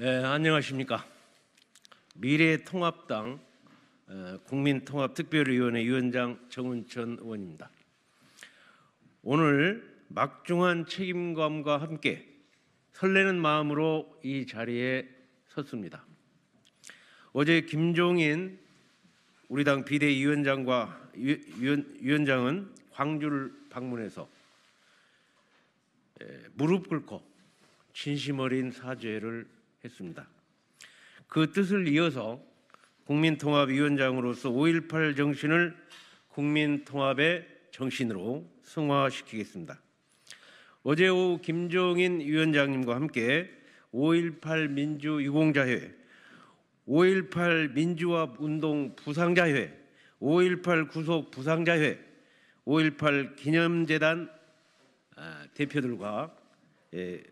예, 안녕하십니까. 미래통합당 국민통합특별위원회 위원장 정운천 의원입니다. 오늘 막중한 책임감과 함께 설레는 마음으로 이 자리에 섰습니다. 어제 김종인 우리 당 비대위원장과 위원, 위원장은 광주를 방문해서 무릎 꿇고 진심 어린 사죄를 했습니다. 그 뜻을 이어서 국민통합위원장으로서 5.18 정신을 국민통합의 정신으로 승화시키겠습니다. 어제 오후 김종인 위원장님과 함께 5.18 민주유공자회, 5.18 민주화 운동 부상자회, 5.18 구속 부상자회, 5.18 기념재단 아, 대표들과 예,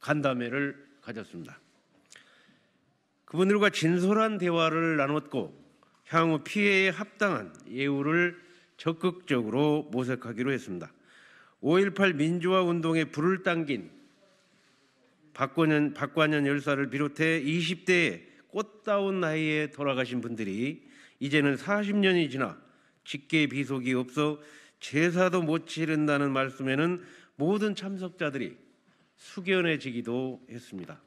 간담회를 가졌습니다. 그분들과 진솔한 대화를 나눴고 향후 피해에 합당한 예우를 적극적으로 모색하기로 했습니다. 5.18 민주화 운동에 불을 당긴 박관현, 박관현 열사를 비롯해 20대의 꽃다운 나이에 돌아가신 분들이 이제는 40년이 지나 직계 비속이 없어 제사도 못 치른다는 말씀에는 모든 참석자들이 숙연해지기도 했습니다.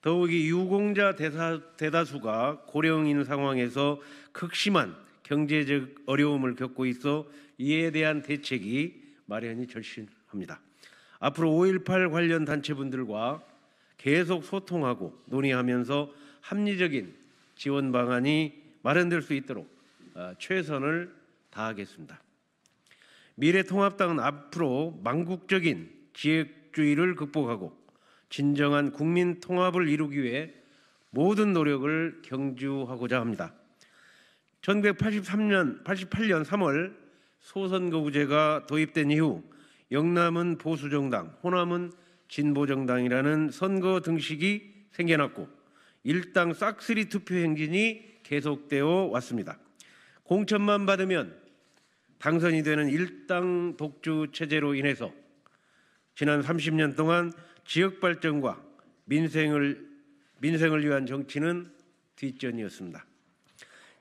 더욱이 유공자 대사, 대다수가 고령인 상황에서 극심한 경제적 어려움을 겪고 있어 이에 대한 대책이 마련이 절실합니다. 앞으로 5.18 관련 단체분들과 계속 소통하고 논의하면서 합리적인 지원 방안이 마련될 수 있도록 어, 최선을 다하겠습니다. 미래통합당은 앞으로 망국적인 기획주의를 극복하고 진정한 국민 통합을 이루기 위해 모든 노력을 경주하고자 합니다. 1983년 88년 3월 소선거구제가 도입된 이후 영남은 보수 정당, 호남은 진보 정당이라는 선거 등식이 생겨났고 일당 싹쓸이 투표 행진이 계속되어 왔습니다. 공천만 받으면 당선이 되는 일당 독주 체제로 인해서 지난 30년 동안 지역 발전과 민생을 민생을 위한 정치는 뒷전이었습니다.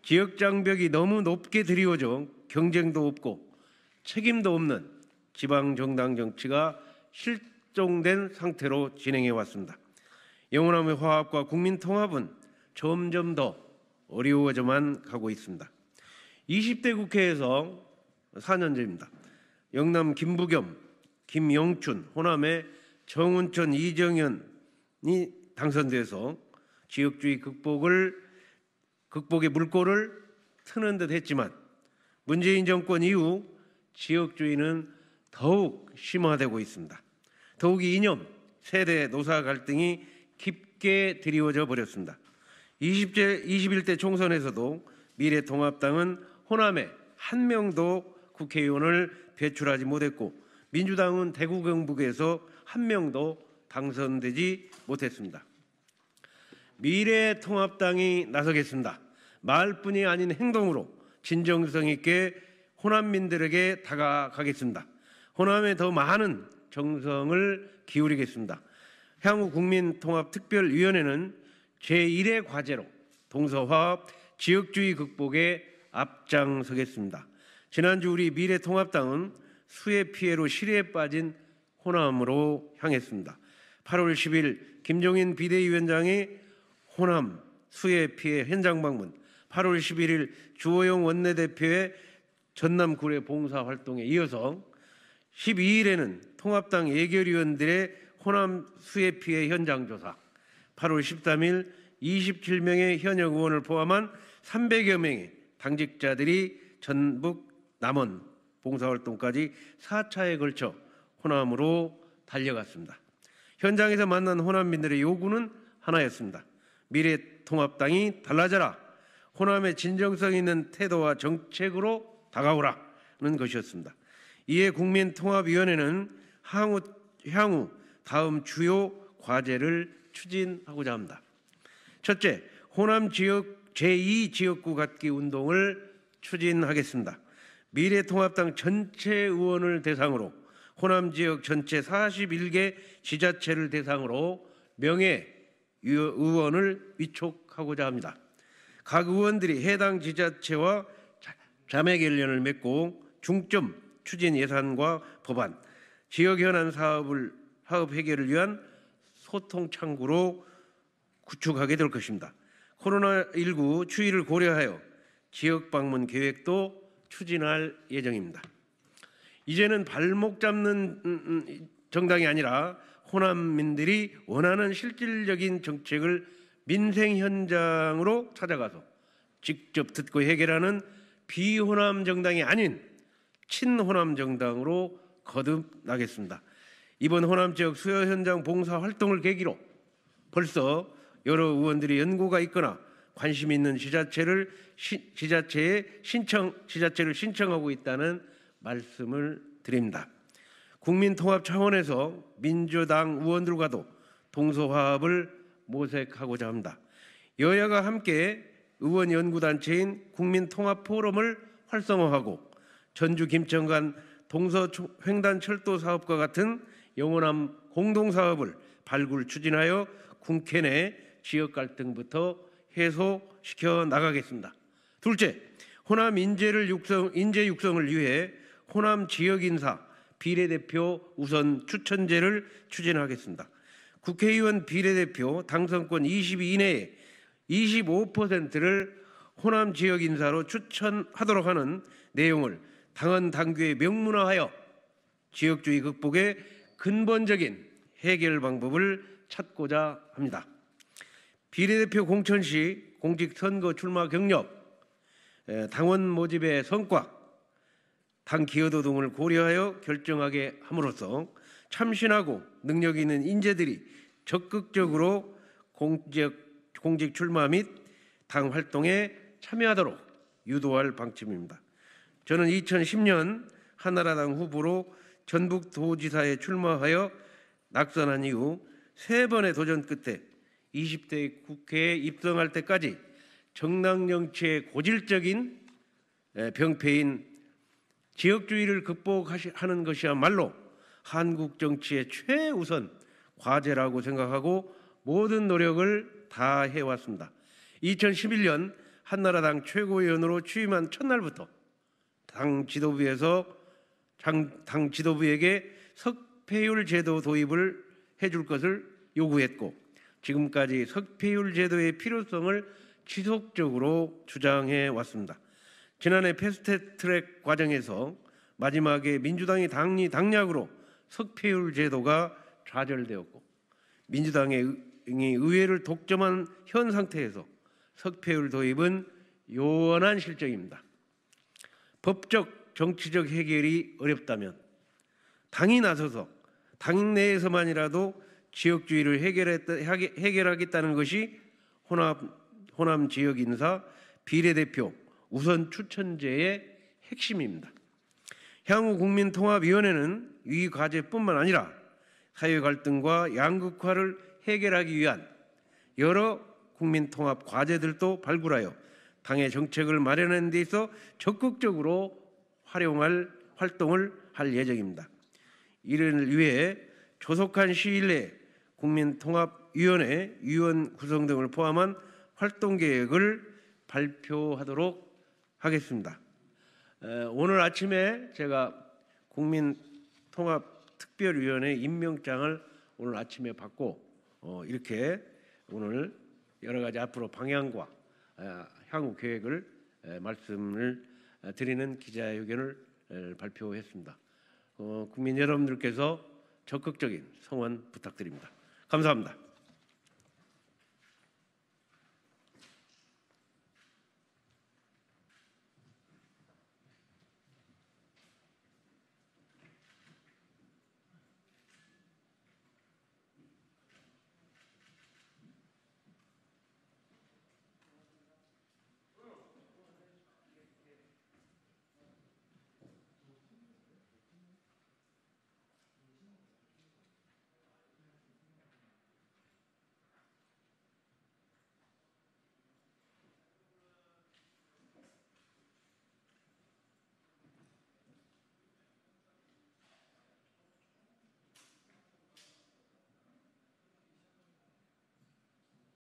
지역 장벽이 너무 높게 드리워져 경쟁도 없고 책임도 없는 지방 정당 정치가 실종된 상태로 진행해 왔습니다. 영원함의 화합과 국민 통합은 점점 더 어려워져만 가고 있습니다. 20대 국회에서 4년째입니다. 영남 김부겸, 김영춘, 호남의 정운천, 이정현이 당선돼서 지역주의 극복을 극복의 물꼬를 트는 듯 했지만 문재인 정권 이후 지역주의는 더욱 심화되고 있습니다. 더욱이 념 세대, 노사 갈등이 깊게 드리워져 버렸습니다. 20대, 21대 총선에서도 미래통합당은 호남에 한 명도 국회의원을 배출하지 못했고 민주당은 대구 경북에서 한 명도 당선되지 못했습니다. 미래통합당이 나서겠습니다. 말뿐이 아닌 행동으로 진정성 있게 호남민들에게 다가가겠습니다. 호남에 더 많은 정성을 기울이겠습니다. 향후 국민통합특별위원회는 제1의 과제로 동서화합 지역주의 극복에 앞장서겠습니다. 지난주 우리 미래통합당은 수해 피해로 시해에 빠진 호남으로 향했습니다. 8월 10일 김종인 비대위원장이 호남 수해 피해 현장 방문, 8월 11일 주호영 원내대표의 전남 구례 봉사 활동에 이어서 12일에는 통합당 예결위원들의 호남 수해 피해 현장 조사, 8월 13일 27명의 현역 의원을 포함한 300여 명의 당직자들이 전북 남원 봉사활동까지 4차에 걸쳐 호남으로 달려갔습니다. 현장에서 만난 호남민들의 요구는 하나였습니다. 미래통합당이 달라져라. 호남의 진정성 있는 태도와 정책으로 다가오라는 것이었습니다. 이에 국민통합위원회는 향후, 향후 다음 주요 과제를 추진하고자 합니다. 첫째, 호남 지역 제2지역구 갖기 운동을 추진하겠습니다. 미래통합당 전체 의원을 대상으로 호남 지역 전체 41개 지자체를 대상으로 명예 의원을 위촉하고자 합니다. 각 의원들이 해당 지자체와 자매 결련을 맺고 중점 추진 예산과 법안, 지역 현안 사업을 사업 해결을 위한 소통 창구로 구축하게 될 것입니다. 코로나19 추이를 고려하여 지역 방문 계획도 추진할 예정입니다. 이제는 발목 잡는 음, 음, 정당이 아니라 호남민들이 원하는 실질적인 정책을 민생 현장으로 찾아가서 직접 듣고 해결하는 비호남 정당이 아닌 친호남 정당으로 거듭나겠습니다. 이번 호남 지역 수요 현장 봉사 활동을 계기로 벌써 여러 의원들이 연고가 있거나 관심 있는 지자체를 시, 지자체에 신청 지자체를 신청하고 있다는 말씀을 드립니다. 국민통합 차원에서 민주당 의원들과도 동서화합을 모색하고자 합니다. 여야가 함께 의원 연구단체인 국민통합 포럼을 활성화하고 전주 김천간 동서 횡단 철도 사업과 같은 영원한 공동 사업을 발굴 추진하여 국회 의 지역 갈등부터 해소시켜 나가겠습니다. 둘째, 호남 인재를 육성, 인재 육성을 위해 호남 지역 인사 비례대표 우선 추천제를 추진하겠습니다. 국회의원 비례대표 당선권 2 0 이내에 25%를 호남 지역 인사로 추천하도록 하는 내용을 당헌 당규에 명문화하여 지역주의 극복의 근본적인 해결 방법을 찾고자 합니다. 비례대표 공천 시 공직선거 출마 경력, 당원 모집의 성과, 당 기여도 등을 고려하여 결정하게 함으로써 참신하고 능력 있는 인재들이 적극적으로 공직, 공직 출마 및 당 활동에 참여하도록 유도할 방침입니다. 저는 2010년 한나라당 후보로 전북도지사에 출마하여 낙선한 이후 세 번의 도전 끝에 20대 국회에 입성할 때까지 정당 정치의 고질적인 병폐인 지역주의를 극복하는 것이야말로 한국 정치의 최우선 과제라고 생각하고 모든 노력을 다 해왔습니다. 2011년 한나라당 최고위원으로 취임한 첫날부터 당 지도부에서 당, 당 지도부에게 석패율 제도 도입을 해줄 것을 요구했고 지금까지 석패율 제도의 필요성을 지속적으로 주장해 왔습니다. 지난해 패스트트랙 과정에서 마지막에 민주당이 당리 당략으로 석패율 제도가 좌절되었고 민주당이 의회를 독점한 현 상태에서 석패율 도입은 요원한 실정입니다. 법적 정치적 해결이 어렵다면 당이 나서서 당 내에서만이라도 지역주의를 해결했다, 해결하겠다는 것이 호남, 호남 지역 인사 비례대표 우선 추천제의 핵심입니다. 향후 국민통합위원회는 위 과제뿐만 아니라 사회 갈등과 양극화를 해결하기 위한 여러 국민통합 과제들도 발굴하여 당의 정책을 마련하는 데 있어 적극적으로 활용할 활동을 할 예정입니다. 이를 위해 조속한 시일 내에 국민통합위원회 위원 구성 등을 포함한 활동 계획을 발표하도록 하겠습니다. 오늘 아침에 제가 국민통합특별위원회 임명장을 오늘 아침에 받고 어, 이렇게 오늘 여러 가지 앞으로 방향과 향후 계획을 말씀을 드리는 기자회견을 발표했습니다. 어, 국민 여러분들께서 적극적인 성원 부탁드립니다. 감사합니다.